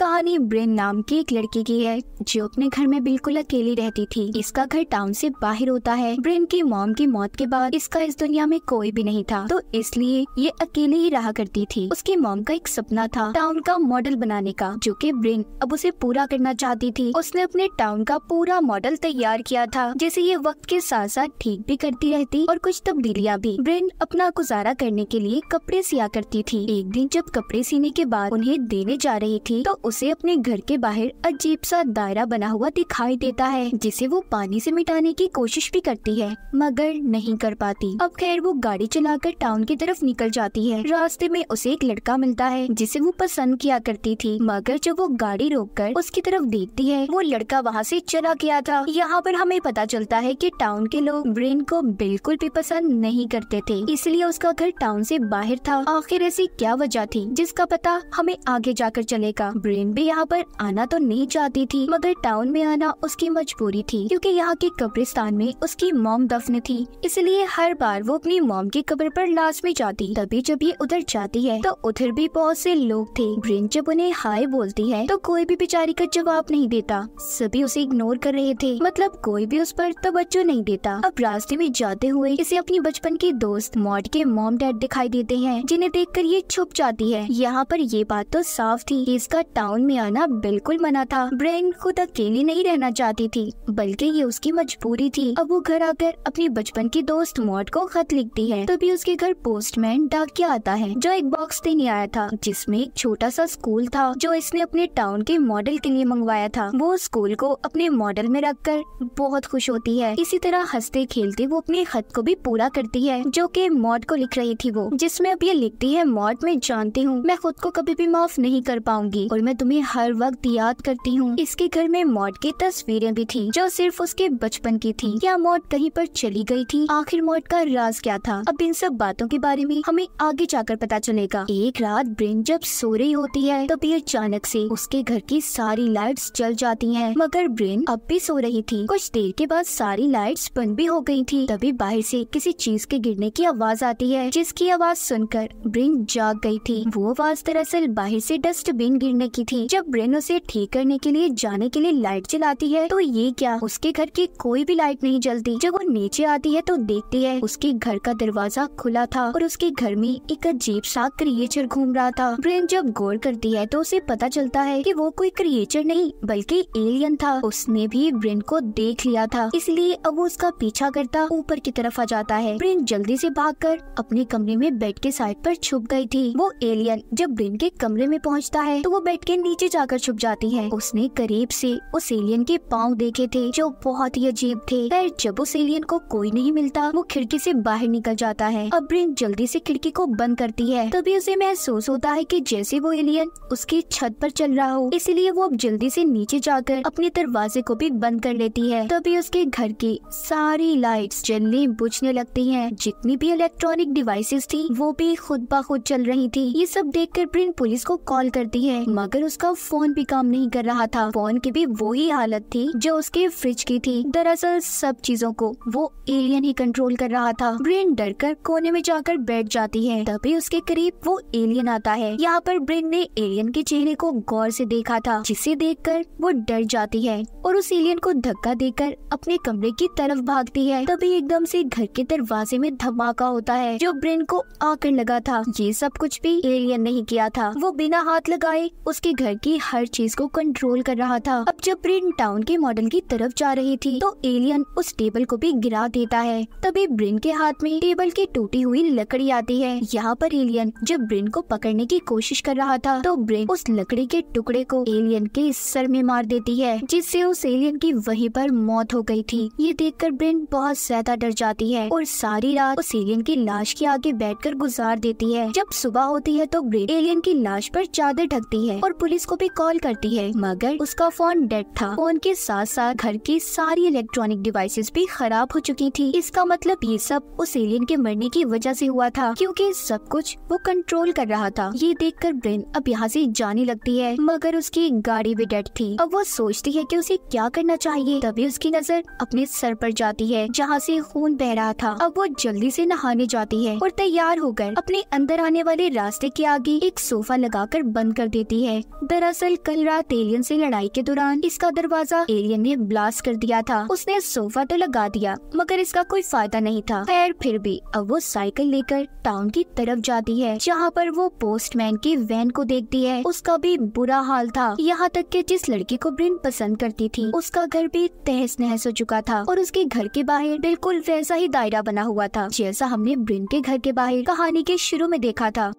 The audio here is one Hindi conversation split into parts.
कहानी ब्रेन नाम की एक लड़की की है जो अपने घर में बिल्कुल अकेली रहती थी इसका घर टाउन से बाहर होता है ब्रेन की मॉम की मौत के बाद इसका इस दुनिया में कोई भी नहीं था तो इसलिए ये अकेले ही रहा करती थी उसकी मॉम का एक सपना था टाउन का मॉडल बनाने का जो की ब्रेन अब उसे पूरा करना चाहती थी उसने अपने टाउन का पूरा मॉडल तैयार किया था जैसे ये वक्त के साथ साथ ठीक भी करती रहती और कुछ तब्दीलियाँ भी ब्रेन अपना गुजारा करने के लिए कपड़े सिया करती थी एक दिन जब कपड़े सीने के बाद उन्हें देने जा रही थी तो उसे अपने घर के बाहर अजीब सा दायरा बना हुआ दिखाई देता है जिसे वो पानी से मिटाने की कोशिश भी करती है मगर नहीं कर पाती अब खैर वो गाड़ी चलाकर टाउन की तरफ निकल जाती है रास्ते में उसे एक लड़का मिलता है जिसे वो पसंद किया करती थी मगर जब वो गाड़ी कर उसकी तरफ देखती है वो लड़का वहाँ से चला गया था यहाँ पर हमें पता चलता है की टाउन के लोग ब्रेन को बिल्कुल भी पसंद नहीं करते थे इसलिए उसका घर टाउन से बाहर था आखिर ऐसी क्या वजह थी जिसका पता हमें आगे जाकर चलेगा ब्रेन रेन भी यहाँ पर आना तो नहीं चाहती थी मगर टाउन में आना उसकी मजबूरी थी क्योंकि यहाँ के कब्रिस्तान में उसकी मोम दफन थी इसलिए हर बार वो अपनी मोम की कब्र पर में जाती तभी जब ये उधर जाती है तो उधर भी बहुत से लोग थे ब्रेन जब उन्हें हाय बोलती है तो कोई भी बेचारी का जवाब नहीं देता सभी उसे इग्नोर कर रहे थे मतलब कोई भी उस पर तवज्जो नहीं देता अब रास्ते में जाते हुए इसे अपनी बचपन की दोस्त मॉड के मॉम डैड दिखाई देते हैं जिन्हें देखकर ये छुप जाती है यहाँ पर ये बात तो साफ थी इसका टाउन टाउन में आना बिल्कुल मना था ब्रेन खुद अकेली नहीं रहना चाहती थी बल्कि ये उसकी मजबूरी थी अब वो घर आकर अपनी बचपन की दोस्त मॉड को खत लिखती है तभी उसके घर पोस्टमैन डाकिया आता है जो एक बॉक्स देने आया था जिसमे एक छोटा सा स्कूल था जो इसने अपने टाउन के मॉडल के लिए मंगवाया था वो स्कूल को अपने मॉडल में रखकर बहुत खुश होती है इसी तरह हंसते खेलते वो अपने खत को भी पूरा करती है जो कि मॉड को लिख रही थी वो जिसमें अब ये लिखती है मॉड में जानती हूँ मैं खुद को कभी भी माफ नहीं कर पाऊंगी और मैं तुम्हें हर वक्त याद करती हूँ इसके घर में मौत की तस्वीरें भी थी जो सिर्फ उसके बचपन की थी क्या मौत कहीं पर चली गई थी आखिर मौत का राज क्या था अब इन सब बातों के बारे में हमें आगे जाकर पता चलेगा एक रात ब्रेन जब सो रही होती है तभी तो अचानक से उसके घर की सारी लाइट्स जल जाती हैं मगर ब्रेन अब भी सो रही थी कुछ देर के बाद सारी लाइट्स बंद भी हो गई थी तभी बाहर से किसी चीज के गिरने की आवाज आती है जिसकी आवाज सुनकर ब्रेन जाग गई थी वो आवाज दरअसल बाहर से डस्टबिन गिरने की की थी जब ब्रेन उसे ठीक करने के लिए जाने के लिए लाइट चलाती है तो ये क्या उसके घर की कोई भी लाइट नहीं जलती जब वो नीचे आती है तो देखती है उसके घर का दरवाजा खुला था और उसके घर में एक अजीब सा क्रिएचर घूम रहा था ब्रेन जब गौर करती है तो उसे पता चलता है की वो कोई क्रिएचर नहीं बल्कि एलियन था उसने भी ब्रेन को देख लिया था इसलिए अब वो उसका पीछा करता ऊपर की तरफ आ जाता है ब्रेन जल्दी से भागकर अपने कमरे में बेड के साइड पर छुप गई थी वो एलियन जब ब्रेन के कमरे में पहुंचता है तो वो बेड के नीचे जाकर छुप जाती है उसने करीब से उस एलियन के पाँव देखे थे जो बहुत ही अजीब थे पर जब उस एलियन को कोई नहीं मिलता वो खिड़की से बाहर निकल जाता है अब ब्रिन जल्दी से खिड़की को बंद करती है तभी उसे महसूस होता है की जैसे वो एलियन उसकी छत पर चल रहा हो इसलिए वो अब जल्दी से नीचे जाकर अपने दरवाजे को भी बंद कर लेती है तभी उसके घर की सारी लाइट्स जलने बुझने लगती हैं जितनी भी इलेक्ट्रॉनिक डिवाइसेस थी वो भी खुद ब खुद चल रही थी ये सब देखकर प्रिंट पुलिस को कॉल करती है मगर पर उसका फोन भी काम नहीं कर रहा था फोन की भी वही हालत थी जो उसके फ्रिज की थी दरअसल सब चीजों को वो एलियन ही कंट्रोल कर रहा था ब्रेन डर कर कोने में जाकर बैठ जाती है तभी उसके करीब वो एलियन आता है यहाँ पर ब्रेन ने एलियन के चेहरे को गौर से देखा था जिसे कर वो डर जाती है और उस एलियन को धक्का देकर अपने कमरे की तरफ भागती है तभी एकदम से घर के दरवाजे में धमाका होता है जो ब्रेन को आकर लगा था ये सब कुछ भी एलियन नहीं किया था वो बिना हाथ लगाए उसके उसके घर की हर चीज को कंट्रोल कर रहा था अब जब ब्रिन टाउन के मॉडल की तरफ जा रही थी तो एलियन उस टेबल को भी गिरा देता है तभी ब्रिन के हाथ में टेबल की टूटी हुई लकड़ी आती है यहाँ पर एलियन जब ब्रिन को पकड़ने की कोशिश कर रहा था तो ब्रिन उस लकड़ी के टुकड़े को एलियन के सर में मार देती है जिससे उस एलियन की वहीं पर मौत हो गई थी ये देखकर ब्रिन बहुत ज्यादा डर जाती है और सारी रात उस एलियन की लाश के आगे बैठकर गुजार देती है जब सुबह होती है तो ब्रिन एलियन की लाश पर चादर ढकती है और पुलिस को भी कॉल करती है मगर उसका फोन डेड था फोन के साथ साथ घर की सारी इलेक्ट्रॉनिक डिवाइसेस भी खराब हो चुकी थी इसका मतलब ये सब उस एलियन के मरने की वजह से हुआ था क्योंकि सब कुछ वो कंट्रोल कर रहा था ये देख कर ब्रेन अब यहाँ से जाने लगती है मगर उसकी गाड़ी भी डेड थी अब वो सोचती है की उसे क्या करना चाहिए तभी उसकी नजर अपने सर पर जाती है जहाँ से खून बह रहा था अब वो जल्दी से नहाने जाती है और तैयार होकर अपने अंदर आने वाले रास्ते के आगे एक सोफा लगाकर बंद कर देती है दरअसल कल रात एलियन से लड़ाई के दौरान इसका दरवाजा एलियन ने ब्लास्ट कर दिया था उसने सोफा तो लगा दिया मगर इसका कोई फायदा नहीं था खैर फिर भी अब वो साइकिल लेकर टाउन की तरफ जाती है जहाँ पर वो पोस्टमैन की वैन को देखती है उसका भी बुरा हाल था यहाँ तक के जिस लड़की को ब्रिन पसंद करती थी उसका घर भी तहस नहस हो चुका था और उसके घर के बाहर बिल्कुल वैसा ही दायरा बना हुआ था जैसा हमने ब्रिन के घर के बाहर कहानी के शुरू में देखा था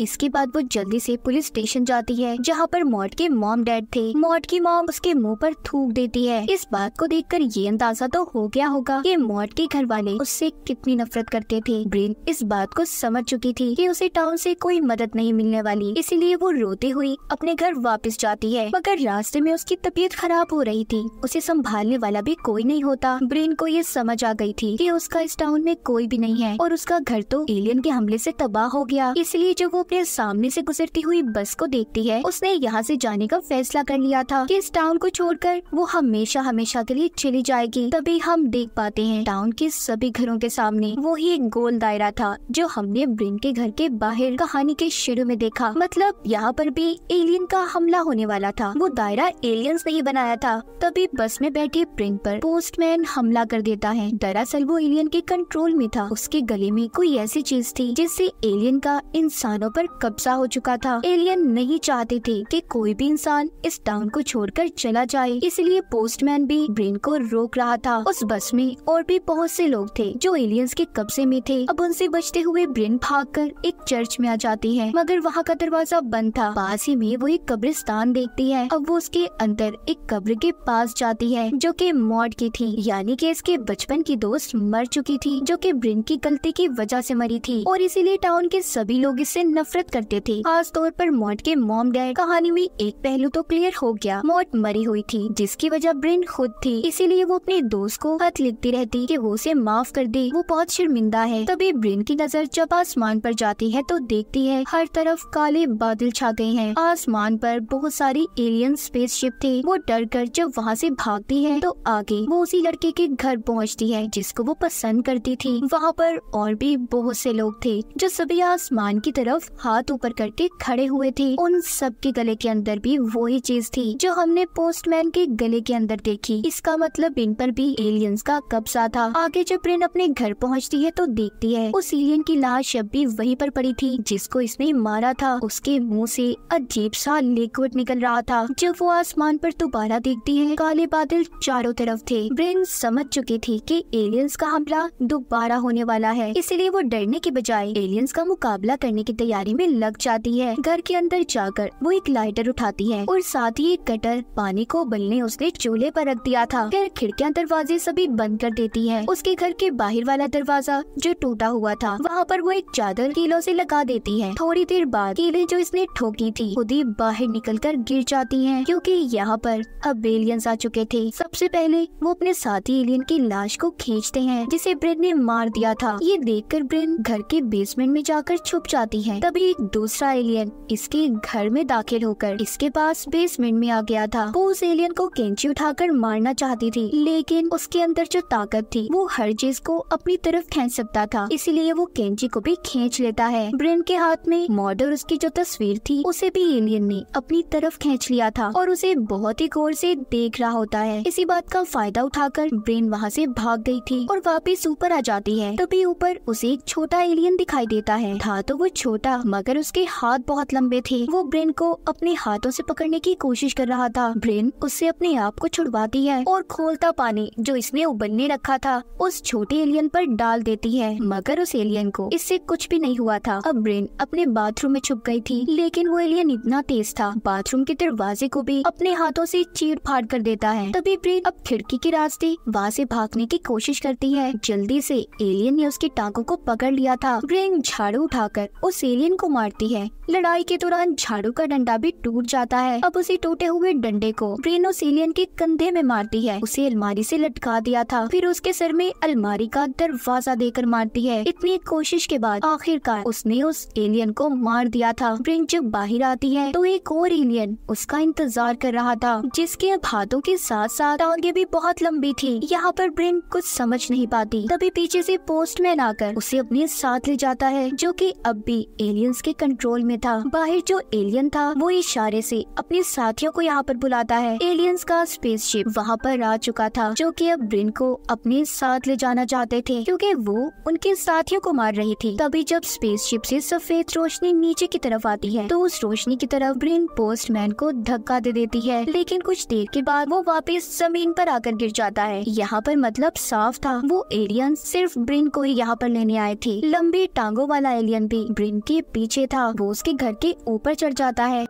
इसके बाद वो जल्दी से पुलिस स्टेशन जाती है जहाँ पर मॉड के मॉम डैड थे मॉड की मॉम उसके मुंह पर थूक देती है इस बात को देखकर ये अंदाजा तो हो गया होगा कि मॉड के घर वाले उससे कितनी नफरत करते थे ब्रेन इस बात को समझ चुकी थी कि उसे टाउन से कोई मदद नहीं मिलने वाली इसीलिए वो रोते हुए अपने घर वापस जाती है मगर रास्ते में उसकी तबीयत खराब हो रही थी उसे संभालने वाला भी कोई नहीं होता ब्रेन को ये समझ आ गई थी कि उसका इस टाउन में कोई भी नहीं है और उसका घर तो एलियन के हमले से तबाह हो गया इसलिए जब वो अपने सामने से गुजरती हुई बस को देखती है उसने यहाँ से जाने का फैसला कर लिया था कि इस टाउन को छोड़कर वो हमेशा हमेशा के लिए चली जाएगी तभी हम देख पाते हैं टाउन के सभी घरों के सामने वो ही एक गोल दायरा था जो हमने ब्रिन के घर के बाहर कहानी के शुरू में देखा मतलब यहाँ पर भी एलियन का हमला होने वाला था वो दायरा एलियंस ही बनाया था तभी बस में बैठे ब्रिन पर पोस्टमैन हमला कर देता है दरअसल वो एलियन के कंट्रोल में था उसके गले में कोई ऐसी चीज थी जिससे एलियन का इंसानों जगह पर कब्जा हो चुका था एलियन नहीं चाहते थे कि कोई भी इंसान इस टाउन को छोड़कर चला जाए इसलिए पोस्टमैन भी ब्रेन को रोक रहा था उस बस में और भी बहुत से लोग थे जो एलियंस के कब्जे में थे अब उनसे बचते हुए ब्रेन भाग एक चर्च में आ जाती है मगर वहाँ का दरवाजा बंद था पास ही में वो एक कब्रिस्तान देखती है अब वो उसके अंदर एक कब्र के पास जाती है जो की मॉड की थी यानी की इसके बचपन की दोस्त मर चुकी थी जो की ब्रेन की गलती की वजह से मरी थी और इसीलिए टाउन के सभी लोग इससे न नफरत करते थे खास तौर पर मौत के मॉम डैड कहानी में एक पहलू तो क्लियर हो गया मौत मरी हुई थी जिसकी वजह ब्रिन खुद थी इसीलिए वो अपने दोस्त को खत लिखती रहती कि वो उसे माफ कर दे वो बहुत शर्मिंदा है तभी ब्रिन की नजर जब आसमान पर जाती है तो देखती है हर तरफ काले बादल छा गए हैं आसमान पर बहुत सारी एलियन शिप थी वो डर कर जब वहाँ से भागती है तो आगे वो उसी लड़के के घर पहुँचती है जिसको वो पसंद करती थी वहाँ पर और भी बहुत से लोग थे जो सभी आसमान की तरफ हाथ ऊपर करके खड़े हुए थे उन सब के गले के अंदर भी वही चीज थी जो हमने पोस्टमैन के गले के अंदर देखी इसका मतलब इन पर भी एलियंस का कब्जा था आगे जब प्रिन अपने घर पहुंचती है तो देखती है उस एलियन की लाश अब भी वही पर पड़ी थी जिसको इसने मारा था उसके मुँह से अजीब सा लिक्विड निकल रहा था जब वो आसमान पर दोबारा देखती है काले बादल चारों तरफ थे ब्रेन समझ चुकी थी कि एलियंस का हमला दोबारा होने वाला है इसलिए वो डरने के बजाय एलियंस का मुकाबला करने की तैयारी तैयारी में लग जाती है घर के अंदर जाकर वो एक लाइटर उठाती है और साथ ही एक कटर पानी को उबलने उसने चूल्हे पर रख दिया था फिर खिड़कियाँ दरवाजे सभी बंद कर देती है उसके घर के बाहर वाला दरवाजा जो टूटा हुआ था वहाँ पर वो एक चादर कीलों से लगा देती है थोड़ी देर बाद कीले जो इसने ठोकी थी खुद ही बाहर निकल कर गिर जाती है क्यूँकी यहाँ पर अब एलियंस आ चुके थे सबसे पहले वो अपने साथी एलियन की लाश को खींचते हैं जिसे ब्रेन ने मार दिया था ये देखकर ब्रेन घर के बेसमेंट में जाकर छुप जाती है तभी एक दूसरा एलियन इसके घर में दाखिल होकर इसके पास बेसमेंट में आ गया था वो उस एलियन को कैंची उठाकर मारना चाहती थी लेकिन उसके अंदर जो ताकत थी वो हर चीज को अपनी तरफ खेच सकता था इसीलिए वो कैंची को भी खींच लेता है ब्रेन के हाथ में मॉडल उसकी जो तस्वीर थी उसे भी एलियन ने अपनी तरफ खींच लिया था और उसे बहुत ही गौर से देख रहा होता है इसी बात का फायदा उठाकर ब्रेन वहाँ से भाग गई थी और वापिस ऊपर आ जाती है तभी ऊपर उसे एक छोटा एलियन दिखाई देता है था तो वो छोटा था मगर उसके हाथ बहुत लंबे थे वो ब्रेन को अपने हाथों से पकड़ने की कोशिश कर रहा था ब्रेन उससे अपने आप को छुड़वाती है और खोलता पानी जो इसने उबलने रखा था उस छोटे एलियन पर डाल देती है मगर उस एलियन को इससे कुछ भी नहीं हुआ था अब ब्रेन अपने बाथरूम में छुप गई थी लेकिन वो एलियन इतना तेज था बाथरूम के दरवाजे को भी अपने हाथों से चीर फाड़ कर देता है तभी ब्रेन अब खिड़की के रास्ते वहाँ से भागने की कोशिश करती है जल्दी से एलियन ने उसकी टांगों को पकड़ लिया था ब्रेन झाड़ू उठाकर उस एलियन विलेन को मारती है लड़ाई के दौरान झाड़ू का डंडा भी टूट जाता है अब उसी टूटे हुए डंडे को सीलियन के कंधे में मारती है उसे अलमारी से लटका दिया था फिर उसके सर में अलमारी का दरवाजा देकर मारती है इतनी कोशिश के बाद आखिरकार उसने उस एलियन को मार दिया था ब्रेन जब बाहर आती है तो एक और एलियन उसका इंतजार कर रहा था जिसके हाथों के साथ साथ टांगे भी बहुत लंबी थी यहाँ पर ब्रेन कुछ समझ नहीं पाती तभी पीछे से पोस्टमैन आकर उसे अपने साथ ले जाता है जो कि अब भी एलियन एलियंस के कंट्रोल में था बाहर जो एलियन था वो इशारे से अपने साथियों को यहाँ पर बुलाता है एलियंस का स्पेसशिप वहाँ पर आ चुका था जो कि अब ब्रिन को अपने साथ ले जाना चाहते थे क्योंकि वो उनके साथियों को मार रही थी तभी जब स्पेसशिप से सफेद रोशनी नीचे की तरफ आती है तो उस रोशनी की तरफ ब्रिन पोस्टमैन को धक्का दे देती है लेकिन कुछ देर के बाद वो वापस जमीन पर आकर गिर जाता है यहाँ पर मतलब साफ था वो एलियन सिर्फ ब्रिन को ही यहाँ पर लेने आए थे लंबी टांगों वाला एलियन भी ब्रिन की पीछे था वो उसके घर के ऊपर चढ़ जाता है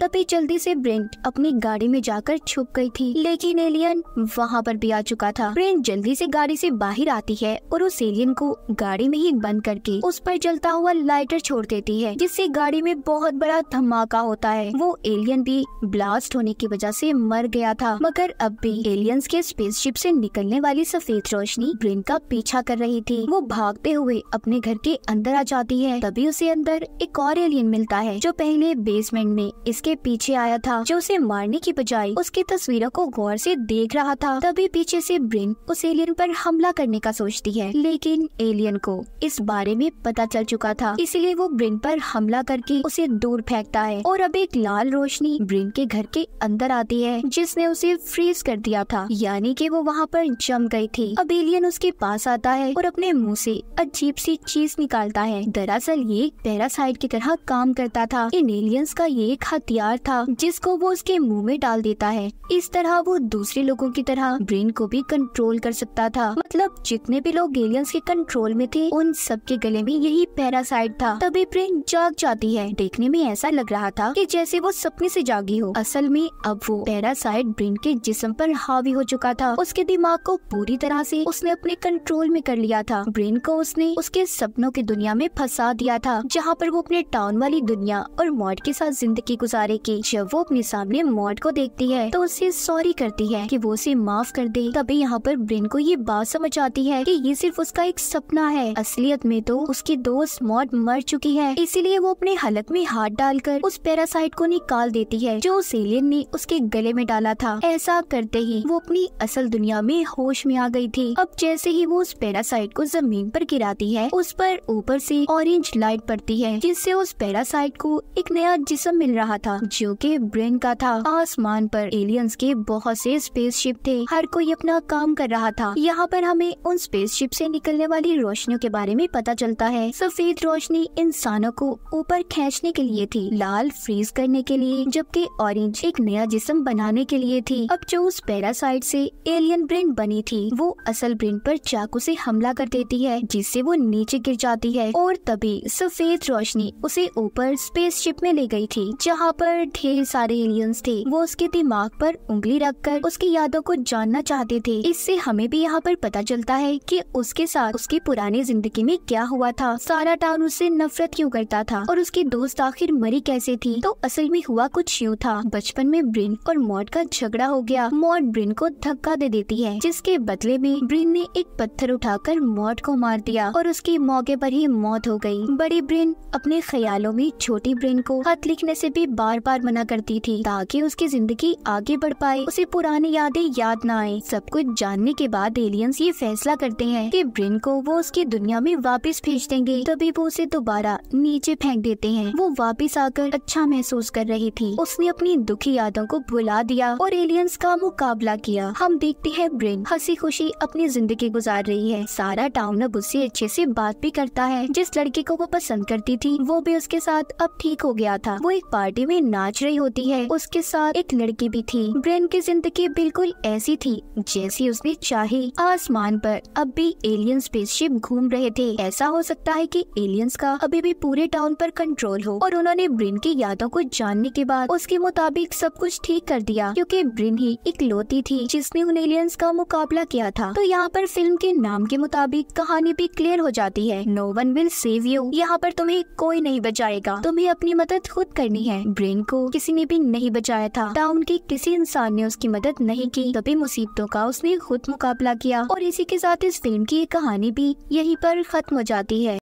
तभी जल्दी से ब्रेंट अपनी गाड़ी में जाकर छुप गई थी लेकिन एलियन वहाँ पर भी आ चुका था ब्रेंट जल्दी से गाड़ी से बाहर आती है और उस एलियन को गाड़ी में ही बंद करके उस पर जलता हुआ लाइटर छोड़ देती है जिससे गाड़ी में बहुत बड़ा धमाका होता है वो एलियन भी ब्लास्ट होने की वजह से मर गया था मगर अब भी एलियंस के स्पेसशिप से निकलने वाली सफेद रोशनी ब्रिंट का पीछा कर रही थी वो भागते हुए अपने घर के अंदर आ जाती है तभी उसे अंदर एक और एलियन मिलता है जो पहले बेसमेंट में इसके उसके पीछे आया था जो उसे मारने की बजाय उसकी तस्वीरों को गौर से देख रहा था तभी पीछे से ब्रिन उस एलियन पर हमला करने का सोचती है लेकिन एलियन को इस बारे में पता चल चुका था इसलिए वो ब्रिन पर हमला करके उसे दूर फेंकता है और अब एक लाल रोशनी ब्रिन के घर के अंदर आती है जिसने उसे फ्रीज कर दिया था यानी की वो वहाँ पर जम गई थी अब एलियन उसके पास आता है और अपने मुँह ऐसी अजीब सी चीज निकालता है दरअसल ये पैरासाइड की तरह काम करता था इन एलियंस का ये एक हथियार हथियार था जिसको वो उसके मुंह में डाल देता है इस तरह वो दूसरे लोगों की तरह ब्रेन को भी कंट्रोल कर सकता था मतलब जितने भी लोग एलियंस के कंट्रोल में थे उन सबके गले में यही पैरासाइट था तभी ब्रेन जाग जाती है देखने में ऐसा लग रहा था कि जैसे वो सपने से जागी हो असल में अब वो पैरासाइट ब्रेन के जिस्म पर हावी हो चुका था उसके दिमाग को पूरी तरह से उसने अपने कंट्रोल में कर लिया था ब्रेन को उसने उसके सपनों की दुनिया में फंसा दिया था जहाँ पर वो अपने टाउन वाली दुनिया और मॉड के साथ जिंदगी गुजार सारे के जब वो अपने सामने मॉड को देखती है तो उसे सॉरी करती है की वो उसे माफ कर दे तभी यहाँ पर ब्रेन को ये बात समझ आती है की ये सिर्फ उसका एक सपना है असलियत में तो उसकी दोस्त मॉड मर चुकी है इसीलिए वो अपने हलक में हाथ डालकर उस पैरासाइट को निकाल देती है जो उस एलियन ने उसके गले में डाला था ऐसा करते ही वो अपनी असल दुनिया में होश में आ गई थी अब जैसे ही वो उस पैरासाइट को जमीन पर गिराती है उस पर ऊपर से ऑरेंज लाइट पड़ती है जिससे उस पैरासाइट को एक नया जिसम मिल रहा था था जो कि ब्रेन का था आसमान पर एलियंस के बहुत से स्पेसशिप थे हर कोई अपना काम कर रहा था यहाँ पर हमें उन स्पेसशिप से निकलने वाली रोशनियों के बारे में पता चलता है सफेद रोशनी इंसानों को ऊपर खींचने के लिए थी लाल फ्रीज करने के लिए जबकि ऑरेंज एक नया जिसम बनाने के लिए थी अब जो उस पैरासाइड से एलियन ब्रेन बनी थी वो असल ब्रेन पर चाकू से हमला कर देती है जिससे वो नीचे गिर जाती है और तभी सफेद रोशनी उसे ऊपर स्पेसशिप में ले गई थी जहाँ पर ढेर सारे एलियंस थे वो उसके दिमाग पर उंगली रखकर उसकी यादों को जानना चाहते थे इससे हमें भी यहाँ पर पता चलता है कि उसके साथ उसकी पुरानी जिंदगी में क्या हुआ था सारा टाउन उससे नफरत क्यों करता था और उसकी दोस्त आखिर मरी कैसे थी तो असल में हुआ कुछ यूँ था बचपन में ब्रिन और मॉड का झगड़ा हो गया मॉड ब्रिन को धक्का दे देती है जिसके बदले में ब्रिन ने एक पत्थर उठाकर मॉड को मार दिया और उसकी मौके पर ही मौत हो गई बड़ी ब्रिन अपने ख्यालों में छोटी ब्रिन को हथ लिखने से भी बात बार बार मना करती थी ताकि उसकी जिंदगी आगे बढ़ पाए उसे पुरानी यादें याद न आए सब कुछ जानने के बाद एलियंस ये फैसला करते हैं कि ब्रिन को वो उसकी दुनिया में वापस भेज देंगे तभी वो उसे दोबारा नीचे फेंक देते हैं वो वापस आकर अच्छा महसूस कर रही थी उसने अपनी दुखी यादों को भुला दिया और एलियंस का मुकाबला किया हम देखते हैं ब्रिन हंसी खुशी अपनी जिंदगी गुजार रही है सारा टाउन अब उससे अच्छे से बात भी करता है जिस लड़के को वो पसंद करती थी वो भी उसके साथ अब ठीक हो गया था वो एक पार्टी में में नाच रही होती है उसके साथ एक लड़की भी थी ब्रेन की जिंदगी बिल्कुल ऐसी थी जैसी उसने चाहे आसमान पर अब भी एलियन स्पेसशिप घूम रहे थे ऐसा हो सकता है कि एलियंस का अभी भी पूरे टाउन पर कंट्रोल हो और उन्होंने ब्रिन की यादों को जानने के बाद उसके मुताबिक सब कुछ ठीक कर दिया क्योंकि ब्रिन ही एक लोती थी जिसने उन एलियंस का मुकाबला किया था तो यहाँ पर फिल्म के नाम के मुताबिक कहानी भी क्लियर हो जाती है no one will save you यहाँ पर तुम्हें कोई नहीं बचाएगा तुम्हें अपनी मदद खुद करनी है ब्रिन यूक्रेन को किसी ने भी नहीं बचाया था टाउन के किसी इंसान ने उसकी मदद नहीं की तभी मुसीबतों का उसने खुद मुकाबला किया और इसी के साथ इस फिल्म की कहानी भी यही पर खत्म हो जाती है